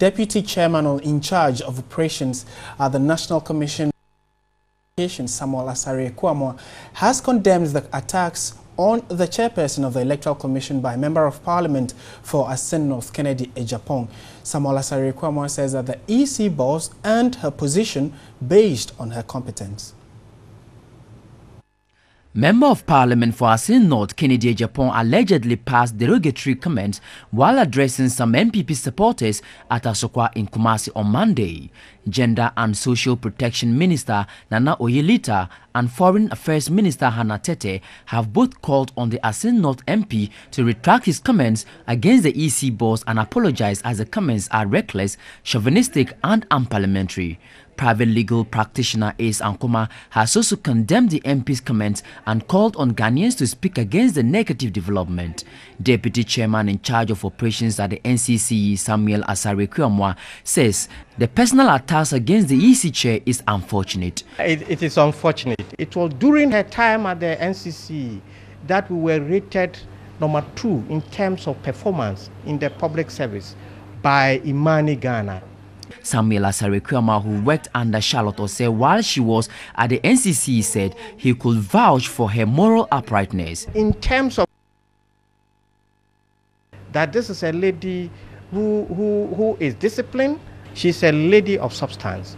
Deputy Chairman in charge of operations at the National Commission Samuel Asare Kwamo has condemned the attacks on the chairperson of the Electoral Commission by Member of Parliament for Asin North Kennedy Ejapong. Samuel Asare Kwamo says that the EC boss earned her position based on her competence. Member of Parliament for Asin North, Kennedy Japan, allegedly passed derogatory comments while addressing some MPP supporters at Asokwa in Kumasi on Monday. Gender and Social Protection Minister Nana Oyelita and Foreign Affairs Minister Hannah Tete have both called on the Asin North MP to retract his comments against the EC boss and apologize as the comments are reckless, chauvinistic and unparliamentary private legal practitioner Ace Ankoma has also condemned the MP's comments and called on Ghanaians to speak against the negative development. Deputy Chairman in charge of operations at the NCC, Samuel Asare Kuyamwa, says the personal attacks against the EC chair is unfortunate. It, it is unfortunate. It was during her time at the NCC that we were rated number two in terms of performance in the public service by Imani Ghana. Samuel Asarikwama, who worked under Charlotte Ose while she was at the NCC, said he could vouch for her moral uprightness. In terms of that this is a lady who, who, who is disciplined, she's a lady of substance.